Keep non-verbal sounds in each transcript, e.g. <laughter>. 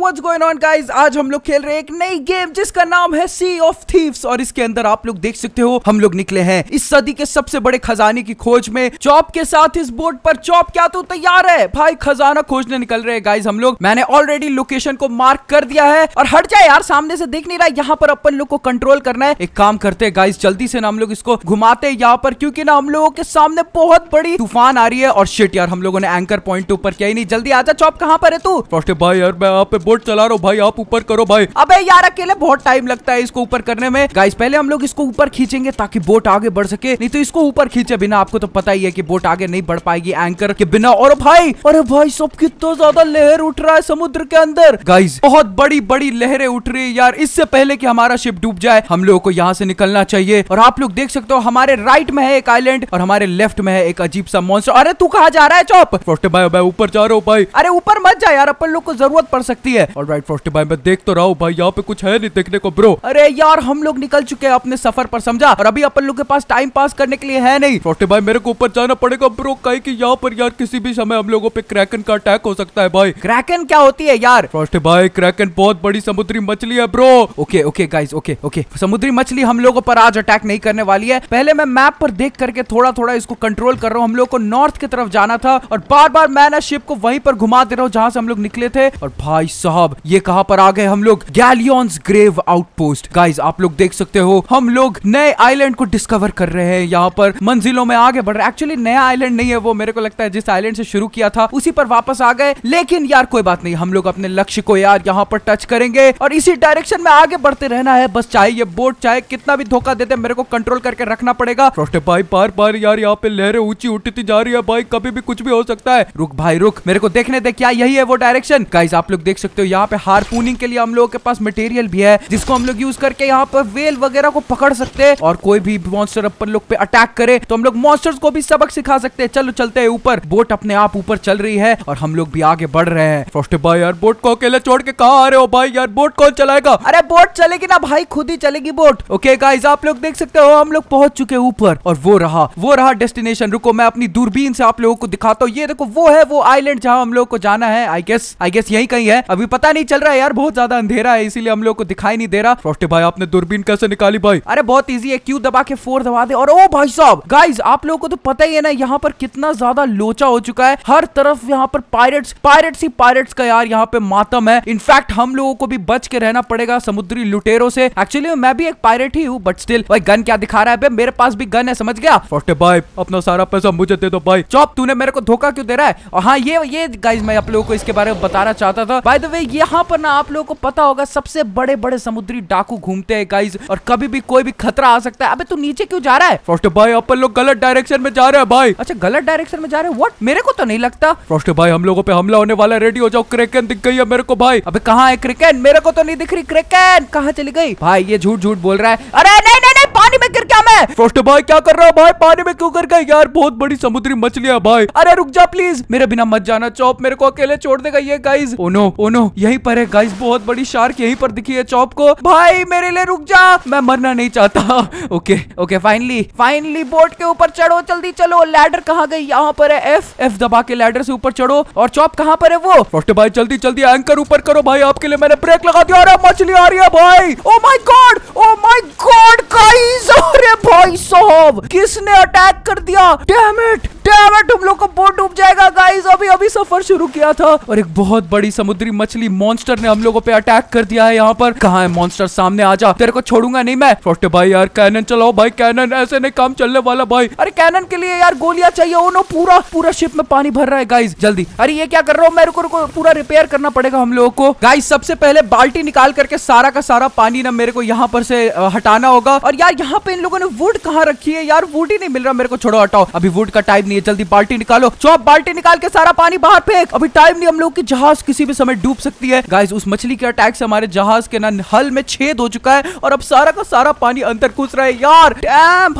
what's going on guys आज हम लोग खेल रहे हैं एक नई गेम जिसका नाम है सी ऑफ थीव्स और इसके अंदर आप लोग देख सकते हो हम लोग निकले हैं इस सदी के सबसे बड़े खजाने की खोज में चॉप के साथ इस बोर्ड पर चॉप क्या तो तैयार है भाई खजाना खोजने निकल रहे हैं गाइज हम लोग मैंने ऑलरेडी लोकेशन को मार्क कर दिया है और हट जाए यार सामने से देख नहीं रहा यहाँ पर अपन लोग को कंट्रोल करना है एक काम करते है गाइज जल्दी से ना हम लोग इसको घुमाते यहाँ पर क्यूँकी ना हम लोगों के सामने बहुत बड़ी तूफान आ रही है और शेट यार हम लोगों ने एंकर पॉइंट ऊपर किया ही नहीं जल्दी आजा चॉप कहाँ पर है तू भाई यार मैं यहाँ पे बोट चला रहा भाई आप ऊपर करो भाई अब यार अकेले बहुत टाइम लगता है इसको ऊपर करने में गाइस पहले हम लोग इसको ऊपर खींचेंगे ताकि बोट आगे बढ़ सके नहीं तो इसको ऊपर खींचे बिना आपको तो पता ही है की बोट आगे नहीं बढ़ पाएगी एंकर के बिना और भाई अरे भाई सब कितना ज्यादा लहर उठ रहा है समुद्र के अंदर गाइस बहुत बड़ी बड़ी लहरें उठ रही है यार इससे पहले की हमारा शिप डूब जाए हम लोगों को यहाँ से निकलना चाहिए और आप लोग देख सकते हो हमारे राइट में है एक आइलैंड और हमारे लेफ्ट में है एक अजीब सा मॉन्स्टर अरे तू कहा जा रहा है चौप ऊपर जा रहा हूँ भाई अरे ऊपर मत जा यार अपन लोग को जरूरत पड़ सकती सकती है और राइट फोर्टी भाई मैं देख तो रहा हूँ भाई यहाँ पे कुछ है नहीं देखने को ब्रो अरे यार हम लोग निकल चुके हैं अपने सफर पर समझा और अभी अपन लोग के पास टाइम पास करने के लिए है नहीं फोर्टी भाई मेरे को ऊपर जाना पड़ेगा ब्रो कहीं की यहाँ पर यार किसी भी समय हम लोगों पे क्रैकन का अटैक हो सकता है भाई क्रैकन क्या होती है यार फोर्टी भाई क्रैकन बहुत बड़ी समुद्री मछली है bro okay okay guys okay okay समुद्री मछली हम लोगों पर आज अटैक नहीं करने वाली है पहले मैं मैप पर देख करके थोड़ा थोड़ा इसको कंट्रोल कर रहा हूँ हम लोग को नॉर्थ की तरफ जाना था और बार बार मैं ना शिप को वहीं पर घुमा दे रहा हूँ जहाँ से हम लोग निकले थे और भाई साहब ये कहाँ पर आ गए हम लोग गैलियंस ग्रेव आउटपोस्ट गाइज आप लोग देख सकते हो हम लोग नए आइलैंड को डिस्कवर कर रहे हैं यहाँ पर मंजिलों में आगे बढ़ रहे एक्चुअली नया आइलैंड नहीं है वो मेरे को लगता है जिस आइलैंड से शुरू किया था उसी पर वापस आ गए लेकिन यार कोई बात नहीं हम लोग अपने लक्ष्य को यार यहाँ पर टच करेंगे और इसी डायरेक्शन में आगे बढ़ते रहना है बस चाहे ये बोट चाहे कितना भी धोखा देते मेरे को कंट्रोल करके रखना पड़ेगा भाई पार पार यार यहाँ पे लहरें ऊंची उठती जा रही है भाई कभी भी कुछ भी हो सकता है रुक भाई रुक मेरे को देखने दे क्या यही है वो डायरेक्शन गाइज आप लोग देख सकते सकते हो यहाँ पे हारपूनिंग के लिए हम लोगों के पास मटेरियल भी है जिसको हम लोग यूज करके यहाँ पर वेल वगैरह को पकड़ सकते हैं और कोई भी मॉन्स्टर अपन लोग पे अटैक करे तो हम लोग मॉन्स्टर्स को भी सबक सिखा सकते हैं चलो चलते हैं ऊपर बोट अपने आप ऊपर चल रही है और हम लोग भी आगे बढ़ रहे हैं फर्स्ट भाई यार बोट को अकेले छोड़ के कहा आ रहे हो भाई यार बोट कौन चलाएगा अरे बोट चलेगी ना भाई खुद ही चलेगी बोट ओके गाइज आप लोग देख सकते हो हम लोग पहुंच चुके ऊपर और वो रहा वो रहा डेस्टिनेशन रुको मैं अपनी दूरबीन से आप लोगों को दिखाता हूँ ये देखो वो है वो आईलैंड जहाँ हम लोग को जाना है आई गेस आई गेस यही कहीं है अभी पता नहीं चल रहा है यार बहुत ज्यादा अंधेरा है इसीलिए हम लोग को दिखाई नहीं दे रहा फ्रॉस्टी भाई आपने दूरबीन कैसे निकाली भाई अरे बहुत ईजी है क्यू दबा के फोर दबा दे और ओ भाई साहब गाइज आप लोगों को तो पता ही है ना यहाँ पर कितना ज्यादा लोचा हो चुका है हर तरफ यहाँ पर पायरेट्स पायरेट्स ही पायरेट्स का यार यहाँ पे मातम है इनफैक्ट हम लोगों को भी बच के रहना पड़ेगा समुद्री लुटेरों से एक्चुअली मैं भी एक पायरेट ही हूँ बट स्टिल भाई गन क्या दिखा रहा है मेरे पास भी गन है समझ गया भाई अपना सारा पैसा मुझे दे दो भाई चौप तूने मेरे को धोखा क्यों दे रहा है और हाँ ये ये गाइज मैं आप लोगों को इसके बारे में बताना चाहता था भाई वे यहाँ पर ना आप लोगों को पता होगा सबसे बड़े बड़े समुद्री डाकू घूमते हैं गाइज और कभी भी कोई भी खतरा आ सकता है अबे तू नीचे क्यों जा रहा है फर्स्ट भाई अपन लोग गलत डायरेक्शन में जा रहे हैं भाई अच्छा गलत डायरेक्शन में जा रहे हैं व्हाट मेरे को तो नहीं लगता फर्स्ट भाई हम लोगों पे हमला होने वाला रेडी हो जाओ क्रेकन दिख गई है मेरे को भाई अभी कहाँ है क्रिकेन मेरे को तो नहीं दिख रही क्रिकेन कहाँ चली गई भाई ये झूठ झूठ बोल रहा है अरे नहीं नहीं नहीं पानी में गिर गया है फ्रोस्ट भाई क्या कर रहा है भाई पानी में क्यों कर गए यार बहुत बड़ी समुद्री मछलियां भाई अरे रुक जा प्लीज मेरे बिना मत जाना चौप मेरे को अकेले छोड़ देगा ये गाइज ओनो ओनो यही पर है गाइज बहुत बड़ी शार्क यही पर दिखी है चौप को भाई मेरे लिए रुक जा मैं मरना नहीं चाहता okay okay finally finally boat के ऊपर चढ़ो जल्दी चलो लैडर कहाँ गई यहाँ पर है एफ एफ दबा के लैडर से ऊपर चढ़ो और चौप कहाँ पर है वो फ्रोस्ट भाई जल्दी जल्दी एंकर ऊपर करो भाई आपके लिए मैंने ब्रेक लगा दिया मछली आ रही है भाई oh my god oh my god guys अरे भाई साहब किसने अटैक कर दिया डैम इट डैम इट लोग का बोट डूब जाएगा गाइस अभी अभी सफर शुरू किया था और एक बहुत बड़ी समुद्री मछली मॉन्स्टर ने हम लोगों पे अटैक कर दिया है यहाँ पर कहा है मॉन्स्टर सामने आ जा तेरे को छोड़ूंगा नहीं मैं छोटे भाई यार कैनन चलाओ भाई कैनन ऐसे नहीं काम चलने वाला भाई अरे कैनन के लिए यार गोलियां चाहिए ओ oh नो पूरा पूरा शिप में पानी भर रहा है गाइस जल्दी अरे ये क्या कर रहा हूँ मेरे को पूरा रिपेयर करना पड़ेगा हम लोगों को गाइस सबसे पहले बाल्टी निकाल करके सारा का सारा पानी ना मेरे को यहाँ पर से हटाना होगा और यार यहाँ पे इन लोगों ने वुड कहाँ रखी है यार वुड ही नहीं मिल रहा मेरे को छोड़ो हटाओ अभी वुड का टाइम नहीं है जल्दी बाल्टी निकालो चो बाल्टी निकाल के सारा पानी बाहर फेंक अभी टाइम नहीं हम लोग की जहाज किसी भी समय डूब सकती है गाइज उस मछली के अटैक से हमारे जहाज के ना हल में छेद हो चुका है और अब सारा का सारा पानी अंदर घुस रहा है यार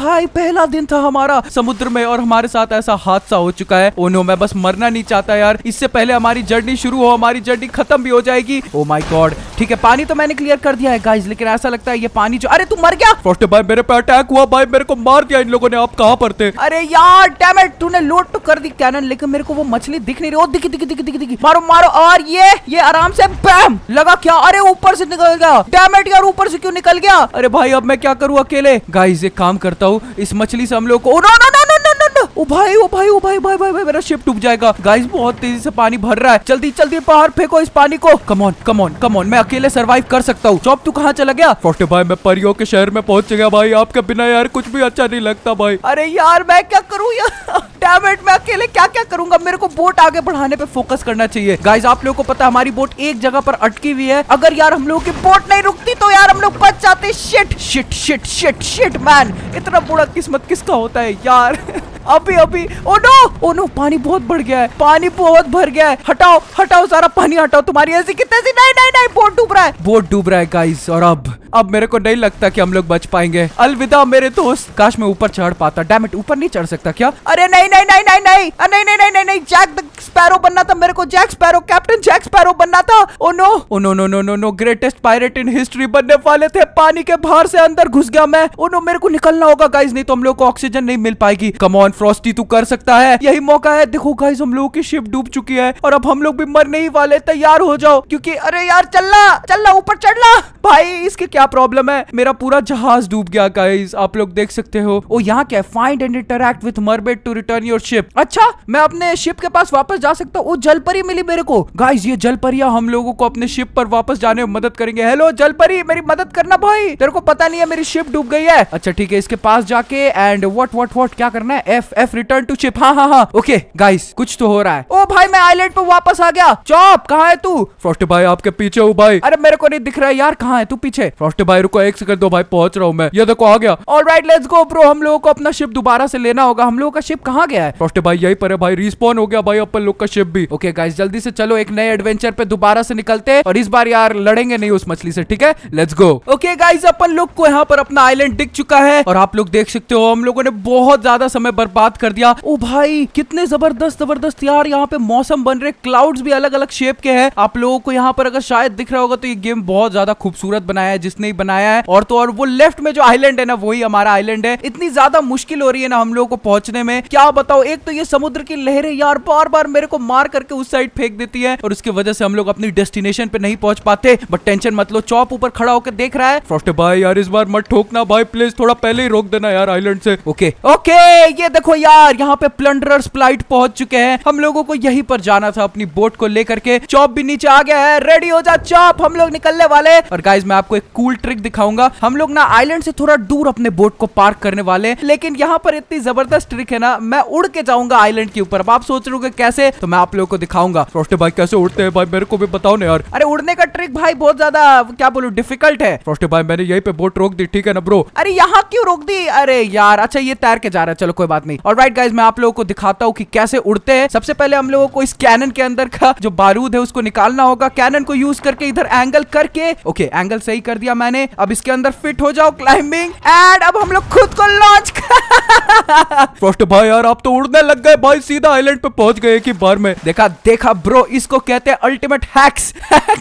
भाई पहला दिन था हमारा समुद्र में और हमारे साथ ऐसा हादसा हो चुका है ओनो oh मैं बस मरना नहीं चाहता यार इससे पहले हमारी जर्नी शुरू हो हमारी जर्नी खत्म भी हो जाएगी ओ माई गॉड ठीक है पानी तो मैंने क्लियर कर दिया है गाइज लेकिन ऐसा लगता है ये पानी जो अरे तू मर गया मेरे पे अटैक हुआ भाई मेरे को मार दिया इन लोगों ने आप कहाँ पर थे अरे यार डेमेट तूने लोट तो कर दी कैनन लेकिन मेरे को वो मछली दिख नहीं रही दिखी दिखी दिखी दिखी दिखी मारो मारो और ये ये आराम से बैम लगा क्या अरे ऊपर से निकल गया डेमेट यार ऊपर से क्यों निकल गया अरे भाई अब मैं क्या करूँ अकेले गाइस एक काम करता हूँ इस मछली से हम लोग को नो नो नो नो ना ओ भाई ओ भाई ओ भाई भाई भाई, भाई मेरा शिप डूब जाएगा गाइस बहुत तेजी से पानी भर रहा है जल्दी जल्दी बाहर फेंको इस पानी को कमोन कमोन कमोन मैं अकेले सर्वाइव कर सकता हूँ चौब तू कहाँ चला गया फोटे भाई मैं परियों के शहर में पहुंच गया भाई आपके बिना यार कुछ भी अच्छा नहीं लगता भाई अरे यार मैं क्या करूँ यार डैमेट मैं अकेले क्या क्या करूंगा मेरे को बोट आगे बढ़ाने पे फोकस करना चाहिए गाइज आप लोगों को पता है हमारी बोट एक जगह पर अटकी हुई है अगर यार हम लोगों की बोट नहीं रुकती तो यार हम लोग बच जाते shit shit shit shit shit man इतना बुरा किस्मत किसका होता है यार अभी अभी ओ नो ओ नो पानी बहुत बढ़ गया है पानी बहुत भर गया है हटाओ हटाओ सारा पानी हटाओ तुम्हारी ऐसी कितनी नहीं नहीं नहीं बोट डूब रहा है बोट डूब रहा है गाइस और अब अब मेरे को नहीं लगता कि हम लोग बच पाएंगे अलविदा मेरे दोस्त काश मैं ऊपर चढ़ पाता डैमेट ऊपर नहीं चढ़ सकता क्या अरे नहीं नहीं नहीं नहीं नहीं नहीं नहीं नहीं नहीं नहीं जैक स्पैरो बनना था मेरे को Jack Sparrow captain Jack Sparrow बनना था oh no oh no no no no no greatest pirate in history बनने वाले थे पानी के बाहर से अंदर घुस गया मैं ओ oh नो मेरे को निकलना होगा गाइज नहीं तो हम लोग को ऑक्सीजन नहीं मिल पाएगी कमॉन फ्रॉस्टी तू कर सकता है यही मौका है देखो गाइज हम लोगों की शिप डूब चुकी है और अब हम लोग भी मरने ही वाले तैयार हो जाओ क्यूँकी अरे यार चलना चलना ऊपर चढ़ना भाई इसके क्या प्रॉब्लम है मेरा पूरा जहाज डूब गया गाइस आप लोग देख सकते हो ओ यहाँ क्या है फाइंड एंड इंटरक्ट विथ मरबेट टू रिटर्न योर शिप अच्छा मैं अपने शिप के पास वापस जा सकता हूँ जलपरी मिली मेरे को गाइज ये जलपरिया हम लोगों को अपने शिप पर वापस जाने में मदद करेंगे हेलो जलपरी मेरी मदद करना भाई तेरे को पता नहीं है मेरी शिप डूब गई है अच्छा ठीक है इसके पास जाके एंड वट वट वट क्या करना है F F return to ship हाँ हाँ हाँ ओके गाइस कुछ तो हो रहा है ओ भाई मैं आईलैंड पर वापस आ गया चौप कहा है तू फ्रॉस्ट भाई आपके पीछे हूँ भाई अरे मेरे को नहीं दिख रहा है यार कहा है तू पीछे नौष्टे भाई रुको एक सेकंड दो भाई पहुंच रहा हूँ मैं ये देखो आ गया all right let's go bro हम लोगों को अपना शिप दोबारा से लेना होगा हम लोगों का शिप कहाँ गया है नौष्टे भाई यही पर है भाई रिस्पॉन हो गया भाई अपन लोग का शिप भी ओके गाइस जल्दी से चलो एक नए एडवेंचर पे दोबारा से निकलते और इस बार यार लड़ेंगे नहीं उस मछली से ठीक है लेट्स गो ओके गाइज अपन लोग को यहाँ पर अपना आईलैंड दिख चुका है और आप लोग देख सकते हो हम लोगों ने बहुत ज्यादा समय बर्बाद कर दिया ओ भाई कितने जबरदस्त जबरदस्त यार यहाँ पे मौसम बन रहे क्लाउड्स भी अलग अलग शेप के हैं आप लोगों को यहाँ पर अगर शायद दिख रहा होगा तो ये गेम बहुत ज्यादा खूबसूरत बनाया है जिस इसने ही बनाया है और तो और वो लेफ्ट में जो आइलैंड है ना वही हमारा आइलैंड है इतनी ज्यादा मुश्किल हो रही है ना हम लोगों को पहुंचने में क्या बताओ एक तो ये समुद्र की लहरें यार बार बार मेरे को मार करके उस साइड फेंक देती है और उसकी वजह से हम लोग अपनी डेस्टिनेशन पे नहीं पहुंच पाते बट टेंशन मत लो चौप ऊपर खड़ा होकर देख रहा है फ्रॉस्ट भाई यार इस बार मत ठोकना भाई प्लीज थोड़ा पहले ही रोक देना यार आइलैंड से ओके ओके ये देखो यार यहाँ पे प्लंडर फ्लाइट पहुंच चुके हैं हम लोगों को यही पर जाना था अपनी बोट को लेकर के चौप भी नीचे आ गया है रेडी हो जा चौप हम लोग निकलने वाले और गाइज मैं आपको एक कूल कूल ट्रिक दिखाऊंगा हम लोग ना आइलैंड से थोड़ा दूर अपने बोट को पार्क करने वाले लेकिन यहाँ पर इतनी जबरदस्त ट्रिक है ना मैं उड़ के जाऊंगा आइलैंड के ऊपर अब आप सोच रहे कैसे तो मैं आप लोग को दिखाऊंगा फ्रोस्टे भाई कैसे उड़ते हैं भाई मेरे को भी बताओ ना यार अरे उड़ने का ट्रिक भाई बहुत ज्यादा क्या बोलू डिफिकल्ट है फ्रोस्टे भाई मैंने यही पे बोट रोक दी ठीक है ना ब्रो अरे यहाँ क्यों रोक दी अरे यार अच्छा ये तैर के जा रहा है चलो कोई बात नहीं और राइट गाइज मैं आप लोगों को दिखाता हूँ कि कैसे उड़ते हैं सबसे पहले हम लोगों को इस कैनन के अंदर का जो बारूद है उसको निकालना होगा कैनन को यूज करके इधर एंगल करके ओके एंगल सही कर दिया मैंने अब इसके अंदर फिट हो जाओ क्लाइंबिंग एंड अब हम लोग खुद को लॉन्च फर्स्ट <laughs> भाई यार आप तो उड़ने लग गए भाई सीधा आइलैंड पे पहुंच गए की बार में देखा देखा ब्रो इसको कहते हैं अल्टीमेट हैक्स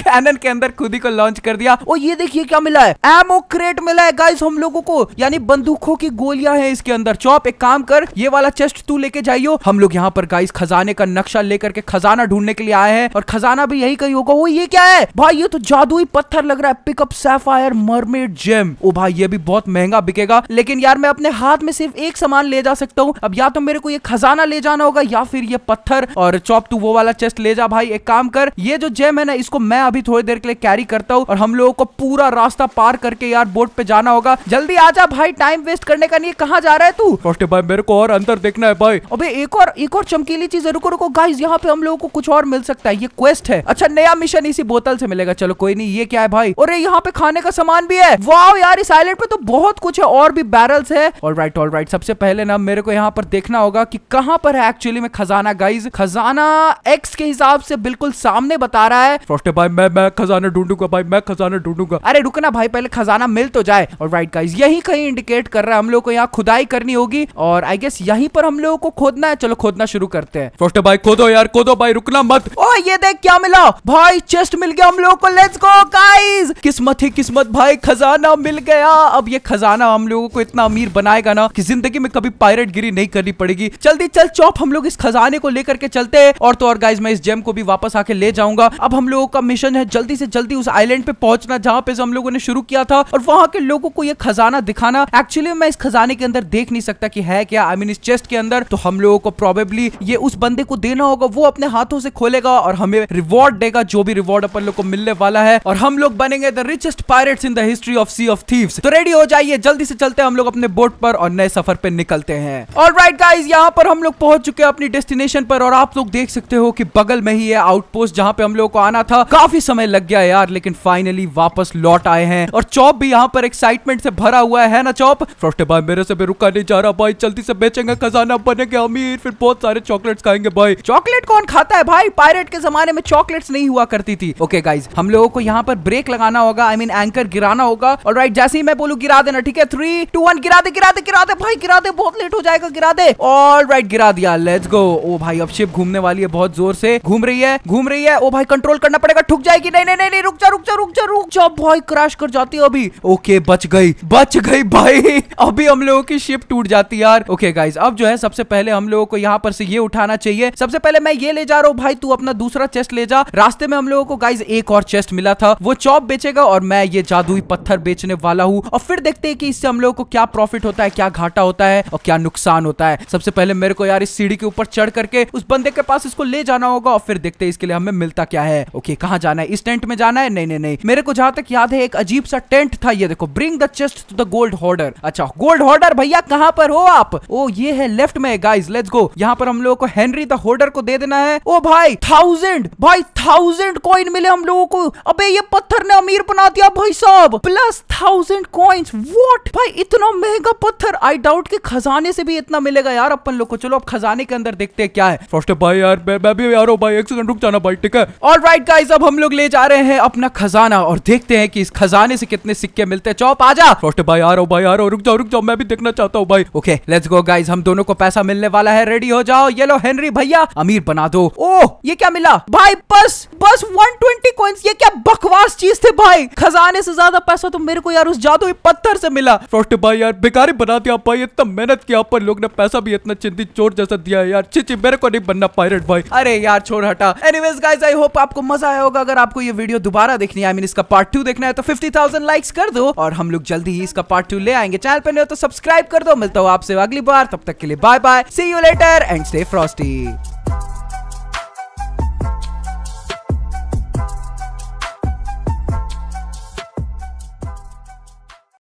कैनन के अंदर खुद ही को लॉन्च कर दिया और ये देखिए क्या मिला है एमओ क्रेट मिला है गाइस हम लोगों को यानी बंदूकों की गोलियां हैं इसके अंदर चौप एक काम कर ये वाला चेस्ट तू लेके जाइयो हम लोग यहाँ पर गाइस खजाने का नक्शा लेकर के खजाना ढूंढने के लिए आए हैं और खजाना भी यही कहीं होगा वो ये क्या है भाई ये तो जादुई पत्थर लग रहा है pick up sapphire empire mermaid gem ओ भाई ये भी बहुत महंगा बिकेगा लेकिन यार मैं अपने हाथ में सिर्फ एक सामान ले जा सकता हूँ अब या तो मेरे को ये खजाना ले जाना होगा या फिर ये पत्थर और चौप तू वो वाला चेस्ट ले जा भाई एक काम कर ये जो जेम है ना इसको मैं अभी थोड़ी देर के लिए कैरी करता हूँ और हम लोगों को पूरा रास्ता पार करके यार बोट पे जाना होगा जल्दी आ जा भाई टाइम वेस्ट करने का नहीं कहाँ जा रहा है तू फर्स्ट भाई मेरे को और अंदर देखना है भाई अबे एक और एक और चमकीली चीज रुको रुको गाइस यहाँ पे हम लोगों को कुछ और मिल सकता है ये क्वेस्ट है अच्छा नया मिशन इसी बोतल से मिलेगा चलो कोई नहीं ये क्या है भाई और यहाँ पे खाने का का सामान भी है वाह यार इस आइलैंड पे तो बहुत कुछ है और भी बैरल्स है और राइट ऑल राइट सबसे पहले ना मेरे को यहाँ पर देखना होगा कि कहाँ पर है एक्चुअली में खजाना गाइज खजाना एक्स के हिसाब से बिल्कुल सामने बता रहा है फ्रॉस्टे भाई मैं मैं खजाना ढूंढूंगा भाई मैं खजाना ढूंढूंगा अरे रुकना भाई पहले खजाना मिल तो जाए और राइट गाइज यही कहीं इंडिकेट कर रहा है हम लोग को यहाँ खुदाई करनी होगी और आई गेस यहीं पर हम लोगों को खोदना है चलो खोदना शुरू करते हैं फ्रॉस्टे भाई खोदो यार खोदो भाई रुकना मत ओ ये देख क्या मिला भाई चेस्ट मिल गया हम लोग को लेट्स गो गाइज किस्मत ही किस्मत मोहम्मद भाई खजाना मिल गया अब ये खजाना हम लोगों को इतना अमीर बनाएगा ना कि जिंदगी में कभी पायरेट गिरी नहीं करनी पड़ेगी जल्दी चल चौप हम लोग इस खजाने को लेकर के चलते हैं और तो और गाइज मैं इस जेम को भी वापस आके ले जाऊंगा अब हम लोगों का मिशन है जल्दी से जल्दी उस आईलैंड पे पहुंचना जहाँ पे हम लोगों ने शुरू किया था और वहां के लोगों को ये खजाना दिखाना एक्चुअली मैं इस खजाने के अंदर देख नहीं सकता की है क्या आई मीन इस चेस्ट के अंदर तो हम लोगों को प्रोबेबली ये उस बंदे को देना होगा वो अपने हाथों से खोलेगा और हमें रिवॉर्ड देगा जो भी रिवॉर्ड अपन लोग को मिलने वाला है और हम लोग बनेंगे the richest part pirates in the history of sea of thieves तो रेडी हो जाइए जल्दी से चलते हैं हम लोग अपने बोट पर और नए सफर पे निकलते हैं और राइट गाइज यहाँ पर हम लोग पहुंच चुके हैं अपनी डेस्टिनेशन पर और आप लोग देख सकते हो कि बगल में ही है आउटपोस्ट जहाँ पे हम लोग को आना था काफी समय लग गया यार लेकिन फाइनली वापस लौट आए हैं और चौप भी यहाँ पर एक्साइटमेंट से भरा हुआ है ना चौप फ्रोस्टे भाई मेरे से भी रुका नहीं जा रहा भाई जल्दी से बेचेंगे खजाना बनेंगे अमीर फिर बहुत सारे चॉकलेट्स खाएंगे भाई चॉकलेट कौन खाता है भाई पायरेट के जमाने में चॉकलेट्स नहीं हुआ करती थी ओके okay, गाइज हम लोगों को यहाँ पर ब्रेक लगाना होगा आई मीन एंकर गिराना होगा और राइट जैसे ही मैं बोलू गिरा देना ठीक है थ्री टू वन गिरा दे गिरा दे गिरा दे भाई गिरा दे बहुत लेट हो जाएगा गिरा दे ऑल राइट गिरा दिया लेट्स गो ओ भाई अब शिप घूमने वाली है बहुत जोर से घूम रही है घूम रही है ओ भाई कंट्रोल करना पड़ेगा ठुक जाएगी नहीं नहीं नहीं रुक जा रुक जा रुक जा रुक जा भाई क्रैश कर जाती है अभी ओके बच गई बच गई भाई <laughs> अभी हम लोगों की शिप टूट जाती है यार ओके गाइस अब जो है सबसे पहले हम लोगों को यहाँ पर से ये उठाना चाहिए सबसे पहले मैं ये ले जा रहा हूँ भाई तू अपना दूसरा चेस्ट ले जा रास्ते में हम लोगों को गाइस एक और चेस्ट मिला था वो चॉप बेचेगा और मैं ये ये जादुई पत्थर बेचने वाला हूँ और फिर देखते हैं कि इससे हम लोगों को क्या प्रॉफिट होता है क्या घाटा होता है और क्या नुकसान होता है सबसे पहले मेरे को यार इस सीढ़ी के ऊपर चढ़ करके उस बंदे के पास इसको ले जाना होगा और फिर देखते हैं इसके लिए हमें मिलता क्या है ओके कहा जाना है इस टेंट में जाना है नहीं नहीं नहीं मेरे को जहां तक याद है एक अजीब सा टेंट था ये देखो bring the chest to the gold hoarder अच्छा गोल्ड हॉर्डर भैया कहाँ पर हो आप ओ ये है लेफ्ट में गाइज लेट्स गो यहाँ पर हम लोगों को हेनरी द होर्डर को दे देना है ओ भाई थाउजेंड भाई थाउजेंड कॉइन मिले हम लोगों को अबे ये पत्थर ने अमीर बना दिया भाई भाई साहब प्लस थाउजेंड कॉइन्स वॉट भाई इतना महंगा पत्थर आई डाउट के खजाने से भी इतना मिलेगा यार अपन लोग को चलो अब खजाने के अंदर देखते हैं क्या है फर्स्ट भाई यार मैं, भी यार भाई एक सेकंड रुक जाना भाई ठीक है ऑल राइट गाइज अब हम लोग ले जा रहे हैं अपना खजाना और देखते हैं कि इस खजाने से कितने सिक्के मिलते हैं चौप आ जा फर्स्ट भाई आ रहा भाई आ रहा रुक जाओ रुक जाओ मैं भी देखना चाहता हूँ भाई ओके लेट्स गो गाइज हम दोनों को पैसा मिलने वाला है रेडी हो जाओ ये लो हेनरी भैया अमीर बना दो ओ ये क्या मिला भाई बस बस 120 ट्वेंटी ये क्या बकवास चीज थे भाई खजाने आधे से ज्यादा पैसा तो मेरे को यार उस जादुई पत्थर से मिला फ्रॉस्ट भाई यार बेकारी बना दिया भाई इतना मेहनत किया पर लोग ने पैसा भी इतना चिंतित चोर जैसा दिया यार चिची मेरे को नहीं बनना पायरेट भाई अरे यार छोड़ हटा एनीवेज गाइस आई होप आपको मजा आया होगा अगर आपको ये वीडियो दोबारा देखनी है आई मीन इसका पार्ट टू देखना है तो फिफ्टी थाउजेंड लाइक्स कर दो और हम लोग जल्दी ही इसका पार्ट टू ले आएंगे चैनल पर नहीं हो तो सब्सक्राइब कर दो मिलता हूँ आपसे अगली बार तब तक के लिए bye bye see you later and stay Frosty